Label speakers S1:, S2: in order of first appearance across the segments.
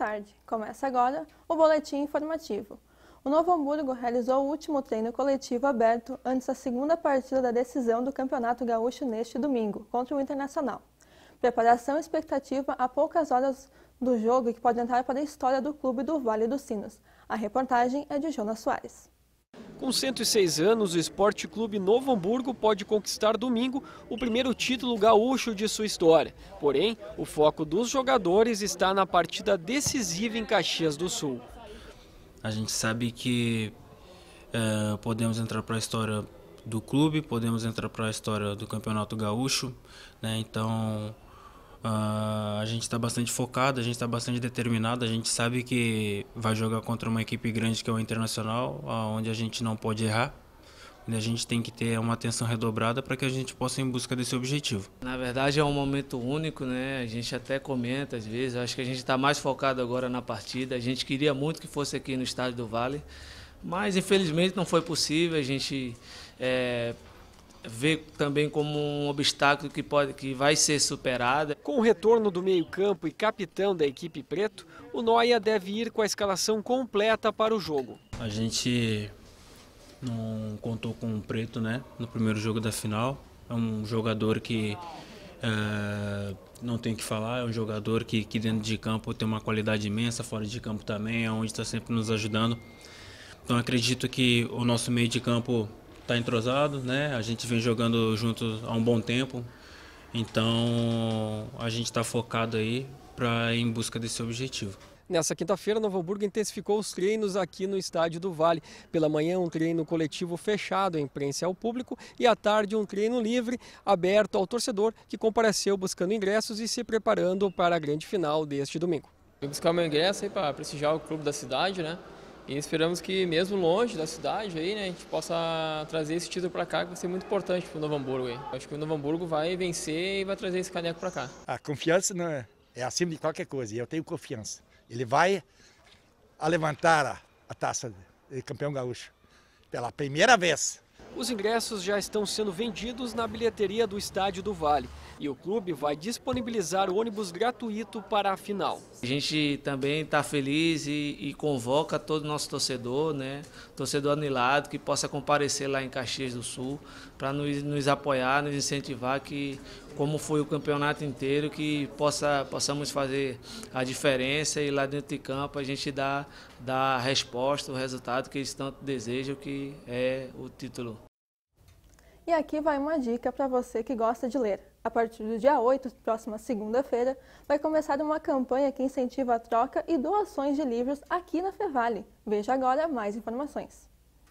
S1: tarde. Começa agora o Boletim Informativo. O Novo Hamburgo realizou o último treino coletivo aberto antes da segunda partida da decisão do Campeonato Gaúcho neste domingo, contra o Internacional. Preparação e expectativa a poucas horas do jogo que pode entrar para a história do clube do Vale dos Sinos. A reportagem é de Jonas
S2: Soares. Com 106 anos, o Esporte Clube Novo Hamburgo pode conquistar domingo o primeiro título gaúcho de sua história. Porém, o foco dos jogadores está na partida decisiva em Caxias do Sul.
S3: A gente sabe que é, podemos entrar para a história do clube, podemos entrar para a história do Campeonato Gaúcho, né? Então Uh, a gente está bastante focado, a gente está bastante determinado, a gente sabe que vai jogar contra uma equipe grande que é o Internacional, onde a gente não pode errar, onde a gente tem que ter uma atenção redobrada para que a gente possa ir em busca desse objetivo.
S2: Na verdade é um momento único, né? A gente até comenta às vezes, acho que a gente está mais focado agora na partida, a gente queria muito que fosse aqui no Estádio do Vale, mas infelizmente não foi possível, a gente... É, vê também como um obstáculo que, pode, que vai ser superado. Com o retorno do meio-campo e capitão da equipe preto, o Noia deve ir com a escalação completa para o jogo.
S3: A gente não contou com o preto né, no primeiro jogo da final. É um jogador que é, não tem que falar, é um jogador que, que dentro de campo tem uma qualidade imensa, fora de campo também, é onde está sempre nos ajudando. Então acredito que o nosso meio de campo tá entrosado, né? A gente vem jogando junto há um bom tempo. Então a gente está focado aí para em busca desse objetivo.
S2: Nessa quinta-feira, Novo Hamburgo intensificou os treinos aqui no Estádio do Vale. Pela manhã, um treino coletivo fechado à imprensa e ao público e à tarde um treino livre, aberto ao torcedor que compareceu buscando ingressos e se preparando para a grande final deste domingo. Vim buscar meu ingresso aí para prestigiar o clube da cidade, né? E esperamos que, mesmo longe da cidade, aí, né, a gente possa trazer esse título para cá, que vai ser muito importante para o Novo Hamburgo. Aí. Acho que o Novo
S3: Hamburgo vai
S2: vencer e vai trazer esse caneco para cá.
S3: A confiança não é, é acima de qualquer coisa, e eu tenho confiança. Ele vai a levantar a, a taça de campeão
S2: gaúcho pela primeira vez. Os ingressos já estão sendo vendidos na bilheteria do Estádio do Vale e o clube vai disponibilizar o ônibus gratuito para a final. A gente também está feliz e, e, convoca todo o nosso torcedor, né? torcedor anilado, que possa comparecer lá em Caxias do Sul para nos, nos apoiar, nos incentivar, que como foi o campeonato inteiro, que possa, possamos fazer a diferença e lá dentro de campo a gente dá, dá a resposta, o resultado que eles tanto desejam, que é o título.
S1: E aqui vai uma dica para você que gosta de ler. A partir do dia 8, próxima segunda-feira, vai começar uma campanha que incentiva a troca e doações de livros aqui na Fevale. Veja agora mais informações.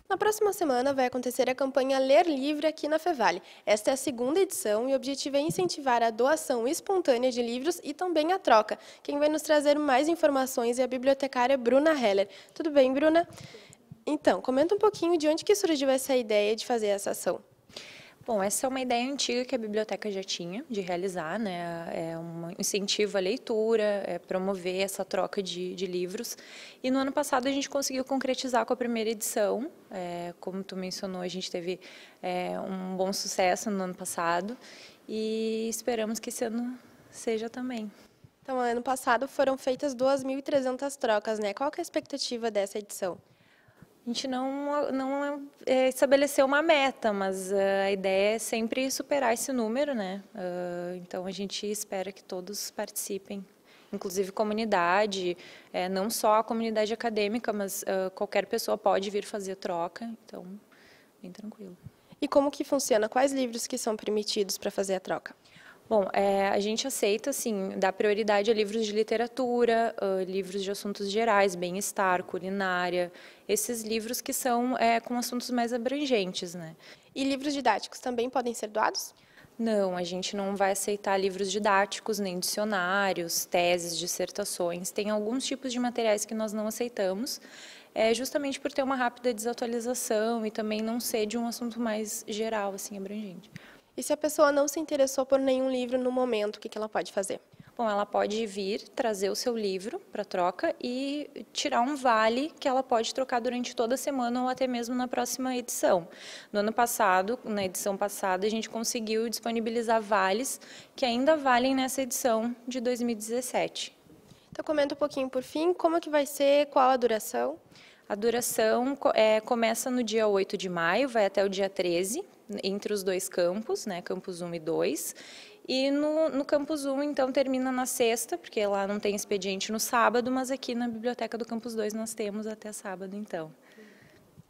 S4: Na próxima semana vai acontecer a campanha Ler Livre aqui na Fevale. Esta é a segunda edição e o objetivo é incentivar a doação espontânea de livros e também a troca. Quem vai nos trazer mais informações é a bibliotecária Bruna Heller. Tudo bem, Bruna? Então, comenta um pouquinho de onde que surgiu essa ideia de fazer essa ação. Bom, essa é uma ideia antiga que a biblioteca já tinha de realizar, né? É um incentivo à leitura, é promover essa troca de, de livros. E no ano passado a gente conseguiu concretizar com a primeira edição. É, como tu mencionou, a gente teve é, um bom sucesso no ano passado e esperamos que esse ano seja também. Então, ano passado foram feitas 2.300 trocas, né? Qual é a expectativa dessa edição? A gente não, não é, estabeleceu uma meta, mas uh, a ideia é sempre superar esse número, né? Uh, então a gente espera que todos participem, inclusive comunidade, é, não só a comunidade acadêmica, mas uh, qualquer pessoa pode vir fazer troca, então bem tranquilo. E como que funciona? Quais livros que são permitidos para fazer a troca? Bom, é, a gente aceita, assim, dá prioridade a livros de literatura, uh, livros de assuntos gerais, bem-estar, culinária, esses livros que são é, com assuntos mais abrangentes, né? E livros didáticos também podem ser doados? Não, a gente não vai aceitar livros didáticos, nem dicionários, teses, dissertações. Tem alguns tipos de materiais que nós não aceitamos, é, justamente por ter uma rápida desatualização e também não ser de um assunto mais geral, assim, abrangente. E se a pessoa não se interessou por nenhum livro no momento, o que, ela pode fazer? Bom, ela pode vir trazer o seu livro para troca e tirar um vale que ela pode trocar durante toda a semana ou até mesmo na próxima edição. No ano passado, na edição passada, a gente conseguiu disponibilizar vales que ainda valem nessa edição de 2017. Então comenta um pouquinho por fim, como é que vai ser, qual a duração? A duração é, começa no dia 8 de maio, vai até o dia 13 entre os dois campos, né, campus 1 e 2. E no, no campus 1, então, termina na sexta, porque lá não tem expediente no sábado, mas aqui na biblioteca do campus 2 nós temos até sábado, então.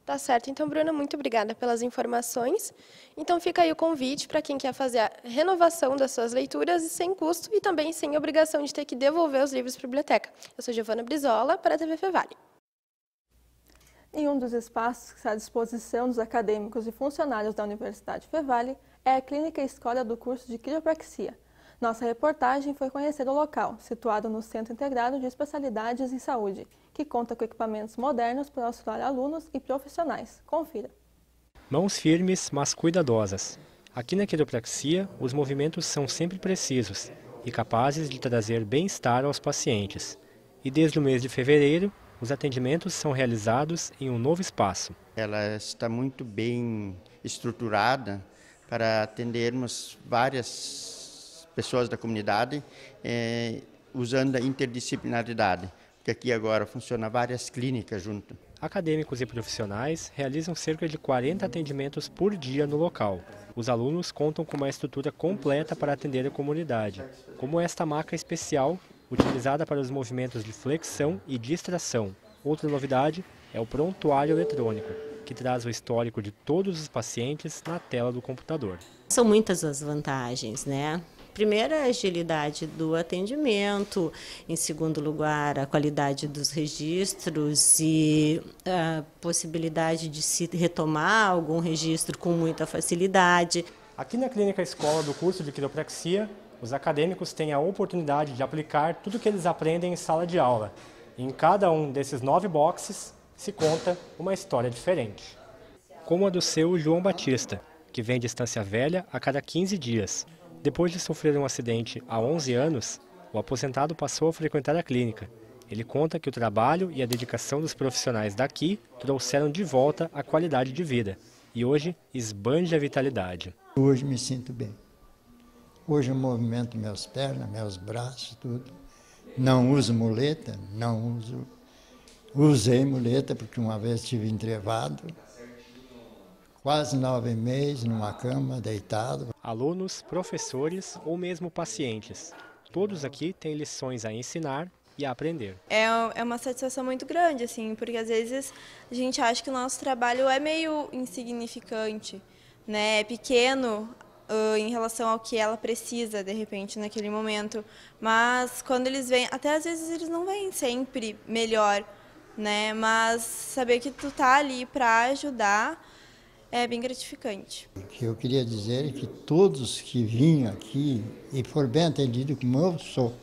S4: Tá certo. Então, Bruna, muito obrigada pelas informações. Então, fica aí o convite para quem quer fazer a renovação das suas leituras sem custo e também sem obrigação de ter que devolver os livros para a biblioteca. Eu sou Giovana Brizola, para a TV Fevale e um dos espaços
S1: que está à disposição dos acadêmicos e funcionários da Universidade Fevale é a Clínica Escola do curso de Quiropraxia. Nossa reportagem foi conhecer o local, situado no Centro Integrado de Especialidades em Saúde, que conta com equipamentos modernos para auxiliar alunos e profissionais. Confira.
S3: Mãos firmes, mas cuidadosas. Aqui na quiropraxia, os movimentos são sempre precisos e capazes de trazer bem-estar aos pacientes. E desde o mês de fevereiro, os atendimentos são realizados em um novo espaço. Ela está muito bem estruturada para atendermos várias pessoas da comunidade eh, usando a interdisciplinaridade, porque aqui agora funciona várias clínicas junto. Acadêmicos e profissionais realizam cerca de 40 atendimentos por dia no local. Os alunos contam com uma estrutura completa para atender a comunidade, como esta maca especial utilizada para os movimentos de flexão e distração. Outra novidade é o prontuário eletrônico, que traz o histórico de todos os pacientes na tela do computador. São muitas as vantagens, né? Primeiro, a agilidade do atendimento, em segundo lugar, a qualidade dos registros e a possibilidade de se retomar algum registro com muita facilidade. Aqui na Clínica Escola do curso de Quiropraxia, os acadêmicos têm a oportunidade de aplicar tudo o que eles aprendem em sala de aula. E em cada um desses nove boxes se conta uma história diferente. Como a do seu João Batista, que vem de Estância Velha a cada 15 dias. Depois de sofrer um acidente há 11 anos, o aposentado passou a frequentar a clínica. Ele conta que o trabalho e a dedicação dos profissionais daqui trouxeram de volta a qualidade de vida e hoje esbanja a vitalidade. Hoje me sinto bem. Hoje eu movimento minhas pernas, meus braços, tudo. Não uso muleta, não uso. Usei muleta porque uma vez estive entrevado, quase nove meses numa cama, deitado. Alunos, professores ou mesmo pacientes, todos aqui têm lições a ensinar e a aprender.
S1: É, é uma satisfação muito grande, assim, porque às vezes a gente acha que o nosso trabalho é meio insignificante, né? É pequeno uh, em relação ao que ela precisa, de repente, naquele momento. Mas quando eles vêm, até às vezes eles não vêm sempre melhor, né? Mas saber que tu tá ali para ajudar é bem gratificante. O
S3: que eu queria dizer é que todos que vinham aqui e for bem atendido como eu sou,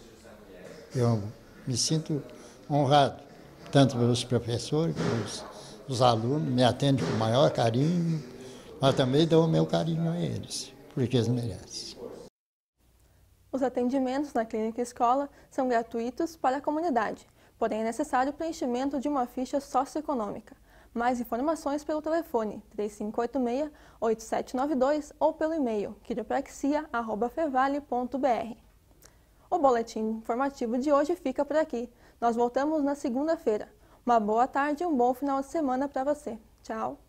S3: eu me sinto honrado, tanto pelos professores, pelos os alunos, me atendem com o maior carinho, mas também dou o meu carinho a eles porque as
S1: Os atendimentos na clínica escola são gratuitos para a comunidade, porém é necessário o preenchimento de uma ficha socioeconômica. Mais informações pelo telefone 3586-8792 ou pelo e-mail quiropraxia.fevale.br. O boletim informativo de hoje fica por aqui. Nós voltamos na segunda-feira. Uma boa tarde e um bom final de semana para você. Tchau!